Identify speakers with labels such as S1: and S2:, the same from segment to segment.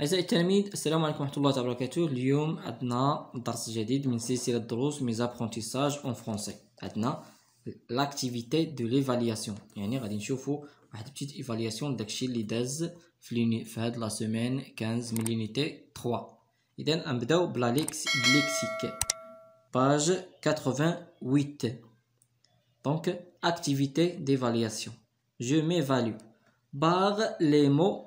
S1: Bonjour à tous, aujourd'hui nous allons commencer de nouveau cours en français Nous allons l'évaluation Nous allons voir une petite évaluation de l'évaluation de l'année dans cette semaine 15-3 Nous allons commencer le lexique page 88 Donc, activité d'évaluation je m'évalue par les mots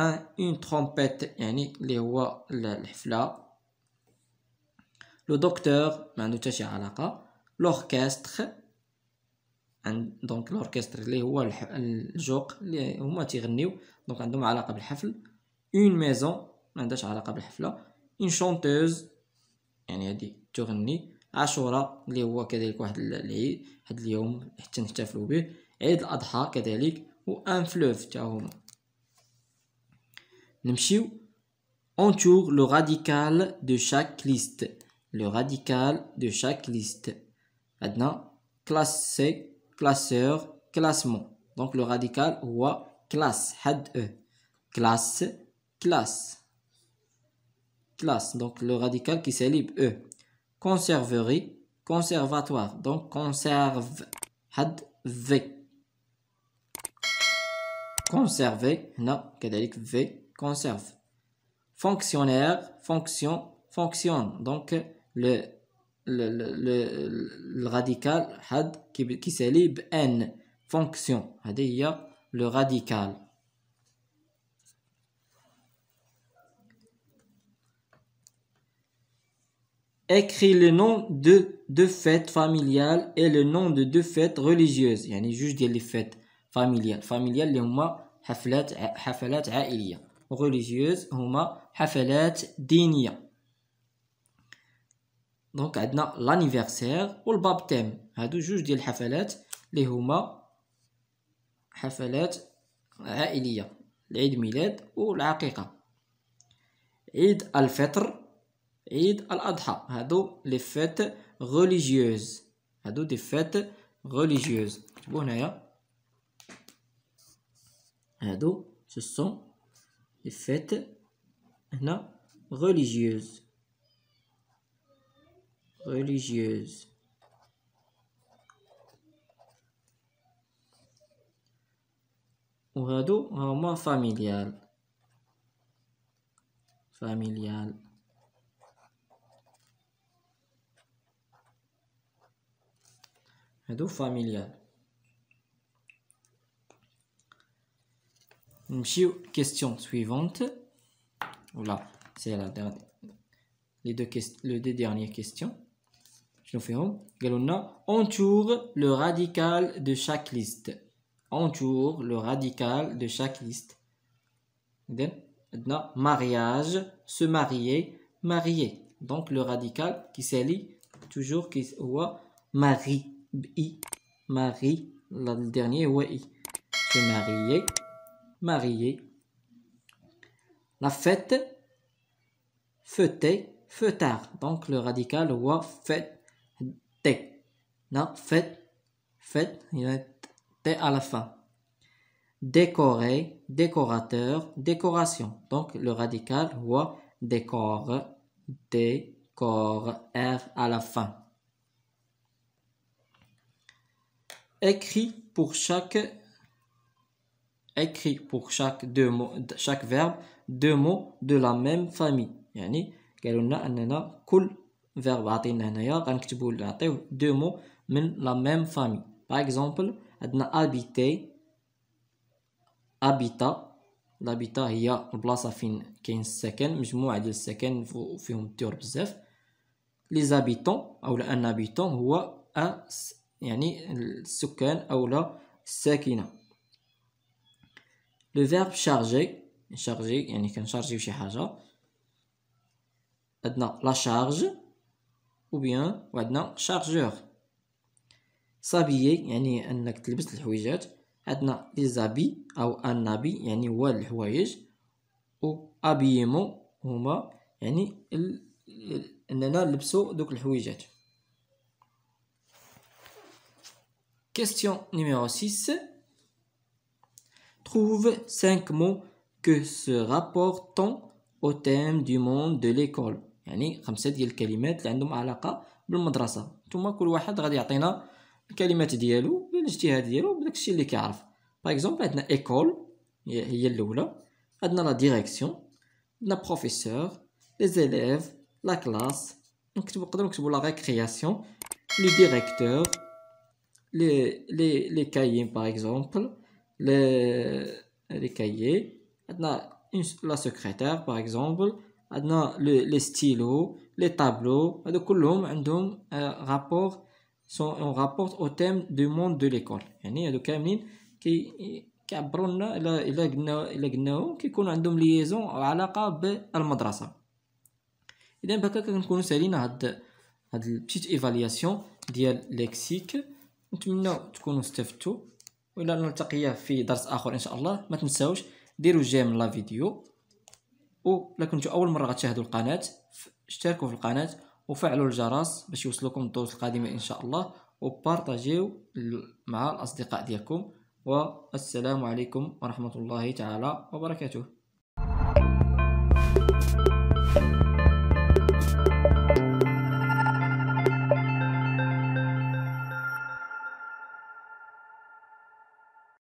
S1: ان اون ترومبيت يعني اللي هو الحفله لو دكتور ما عنده حتى شي علاقه لوركستر عند دونك لوركستر اللي هو الجوق اللي هما تيغنيو دونك عندهم علاقه بالحفل اون ميزون ما عندهاش علاقه بالحفله اون شونتوز يعني هادي تغني عاشورا اللي هو كذلك واحد العيد هاد اليوم حتى نحتفلوا به عيد الاضحى كذلك وان فلوف تا هما نمشيو entoure le radical de chaque liste le radical de chaque liste Maintenant, C, classeur classement donc le radical هو classe Had e classe classe classe donc le radical qui s'élève e conserverie conservatoire donc conserve Had v conserver Non. v conserve. Fonctionnaire, fonction, fonction, Donc, le, le, radical had qui, qui n, fonction. C'est-à-dire le radical. écrit le nom de deux fêtes familiales et le nom de deux fêtes religieuses. Il a جوج ديال les fêtes familiales. familiales les هما حفلات حفلات religieuses هما حفلات دينية دونك عندنا لانيفرسير والبابتيم هادو جوج ديال الحفلات اللي هما حفلات عائلية العيد ميلاد والعقيقة عيد الفطر عيد الأضحى هادو لي فيت غوليجيوز هادو دي فيت غوليجيوز نكتبو هنايا هادو سو les fêtes non, religieuses. Religieuses. un moment familial. Familial. Ou familial. question suivante. Voilà, c'est la dernière. Les deux, les deux dernières questions. Je nous ferons. Entoure le radical de chaque liste. Entoure le radical de chaque liste. mariage, se marier, marier. Donc le radical qui s'allie toujours qui voit mari, marie mari, le dernier oui i. Se marier, Marié, La fête, fêter, fêtard. Donc le radical wa fête, té. non fête, fête, il à la fin. Décorer, décorateur, décoration. Donc le radical wa décor, décor, r à la fin. Écrit pour chaque écrit pour chaque, deux mots, chaque verbe deux mots de la même famille يعني قالوا لنا اننا كل فيرب عطينا هنايا غنكتبوا نعطيوه دو مو من لا ميم فامي باغ اكزومبل عندنا ابيتي ابيتا لابيتا هي البلاصه فين كاين السكن مجموعه ديال السكن فيهم الطيور بزاف لي زابيتون او ان ابيتون هو يعني السكان او لا الساكنه لو فيرب شارجي شارجي يعني كنشارجي شي حاجه عندنا لا شارج او بيان وعندنا شارجور سابيي يعني انك تلبس الحويجات عندنا لي زابي او انابي يعني هو الحوايج و ابييمو هما يعني ال... اننا نلبسو دوك الحويجات كيستيون نيميرو 6 trouve cinq mots que se rapportent au thème du monde de l'école يعني خمسة ديال الكلمات اللي عندهم علاقة بالمدرسة ثم كل واحد غادي يعطينا الكلمات ديالو بالاجتهاد ديالو بداك الشيء اللي كيعرف باغ اكزومبل عندنا ايكول هي الاولى عندنا لا ديريكسيون عندنا بروفيسور لي زيليف لا كلاس نكتبو نقدر نكتبو لا ريكرياسيون لو ديريكتور لي لي لي كاين باغ اكزومبل les, les cahiers, une, la secrétaire par exemple, le, les stylos, les tableaux, tout le monde un rapport sont en rapport au thème du monde de l'école. يعني هادو كاملين كي كيعبروا لنا الا الا قلنا الا قلناهم كيكون عندهم ليزون او علاقه بالمدرسه اذا بهكا كنكونوا سالينا هاد هاد البتيت ايفالياسيون ديال ليكسيك نتمنى تكونوا استفدتوا والى نلتقي في درس اخر ان شاء الله ما تنساوش ديروا جيم لا فيديو ولا كنتو اول مره غتشاهدوا القناه اشتركوا في القناه وفعلوا الجرس باش يوصلكم الدروس القادمه ان شاء الله وبارطاجيو مع الاصدقاء ديالكم والسلام عليكم ورحمه الله تعالى وبركاته